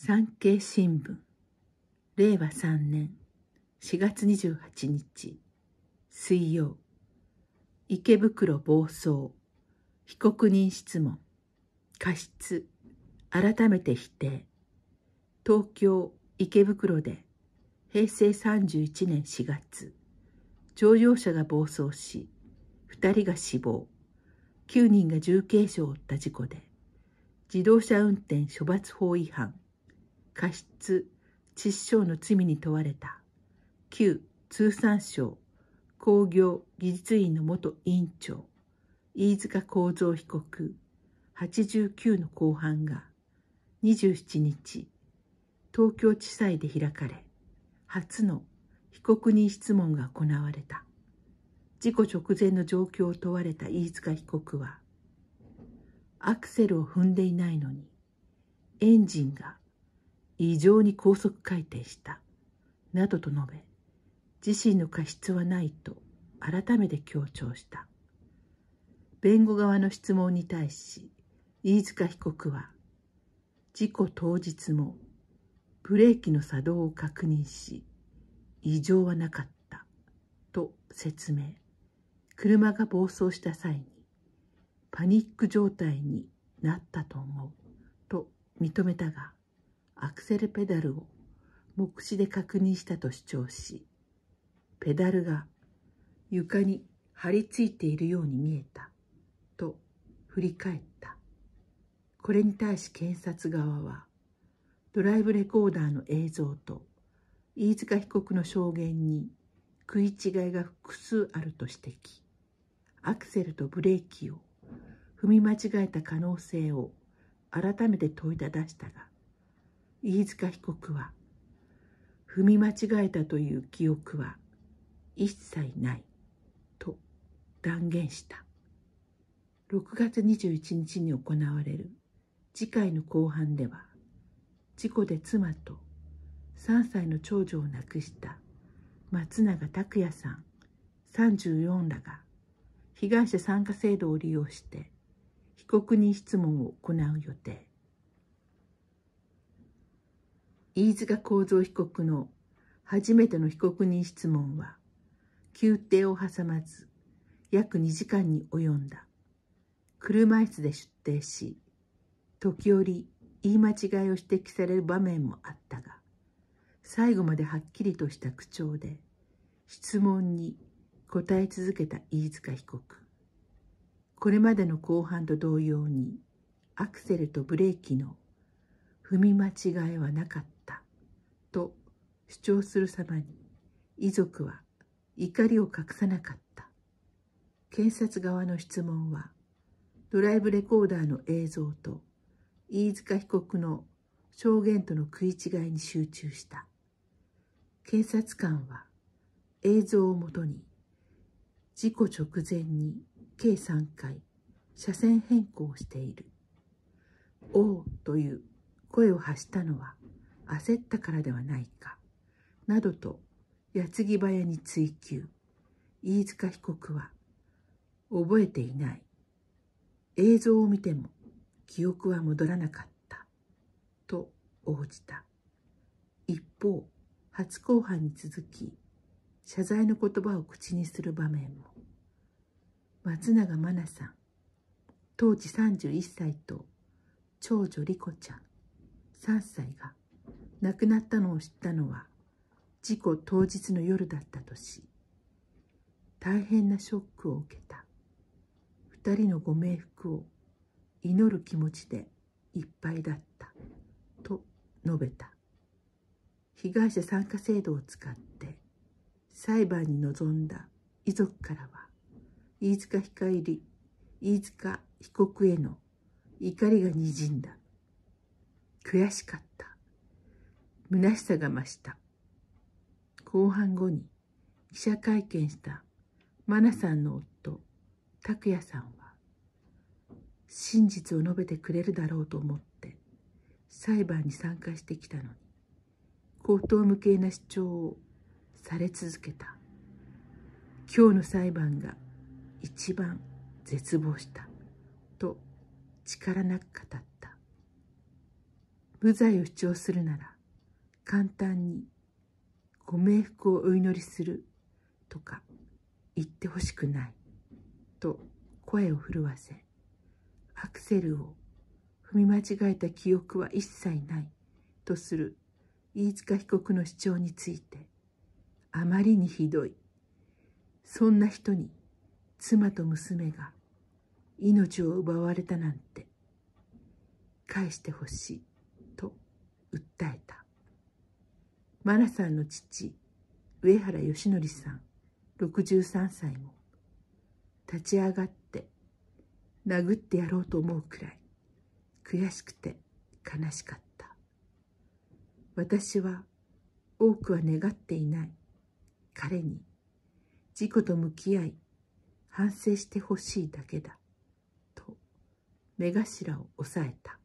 産経新聞令和3年4月28日水曜池袋暴走被告人質問過失改めて否定東京池袋で平成31年4月乗用車が暴走し2人が死亡9人が重軽傷を負った事故で自動車運転処罰法違反過失致死傷の罪に問われた旧通産省工業技術院の元委員長飯塚幸三被告89の公判が27日東京地裁で開かれ初の被告人質問が行われた事故直前の状況を問われた飯塚被告はアクセルを踏んでいないのにエンジンが異常に高速回転した、などと述べ、自身の過失はないと改めて強調した。弁護側の質問に対し、飯塚被告は、事故当日もブレーキの作動を確認し、異常はなかった、と説明。車が暴走した際に、パニック状態になったと思う、と認めたが、アクセルペダルを目視で確認したと主張し、ペダルが床に張り付いているように見えたと振り返った。これに対し検察側は、ドライブレコーダーの映像と飯塚被告の証言に食い違いが複数あると指摘アクセルとブレーキを踏み間違えた可能性を改めて問いただしたが飯塚被告は踏み間違えたという記憶は一切ないと断言した6月21日に行われる次回の公判では事故で妻と3歳の長女を亡くした松永拓也さん34らが被害者参加制度を利用して被告人質問を行う予定飯塚幸三被告の初めての被告人質問は、宮廷を挟まず、約2時間に及んだ。車椅子で出廷し、時折言い間違いを指摘される場面もあったが、最後まではっきりとした口調で、質問に答え続けた飯塚被告。これまでの後半と同様に、アクセルとブレーキの踏み間違いはなかったと主張する様に遺族は怒りを隠さなかった検察側の質問はドライブレコーダーの映像と飯塚被告の証言との食い違いに集中した検察官は映像をもとに事故直前に計3回車線変更している「おう」という声を発したのは焦ったからではないかなどと矢継ぎ早に追及飯塚被告は覚えていない映像を見ても記憶は戻らなかったと応じた一方初公判に続き謝罪の言葉を口にする場面も松永真菜さん当時31歳と長女莉子ちゃん3歳が亡くなったのを知ったのは事故当日の夜だったとし大変なショックを受けた2人のご冥福を祈る気持ちでいっぱいだったと述べた被害者参加制度を使って裁判に臨んだ遺族からは飯塚控かり飯塚被告への怒りがにじんだ悔しかった。虚しさが増した。公判後に記者会見したマナさんの夫、拓也さんは、真実を述べてくれるだろうと思って裁判に参加してきたのに、口頭無形な主張をされ続けた。今日の裁判が一番絶望した。と力なく語った。無罪を主張するなら、簡単にご冥福をお祈りするとか言ってほしくないと声を震わせ、アクセルを踏み間違えた記憶は一切ないとする飯塚被告の主張について、あまりにひどい。そんな人に妻と娘が命を奪われたなんて返してほしい。訴えたマラさんの父上原義則さん63歳も立ち上がって殴ってやろうと思うくらい悔しくて悲しかった私は多くは願っていない彼に事故と向き合い反省してほしいだけだと目頭を押さえた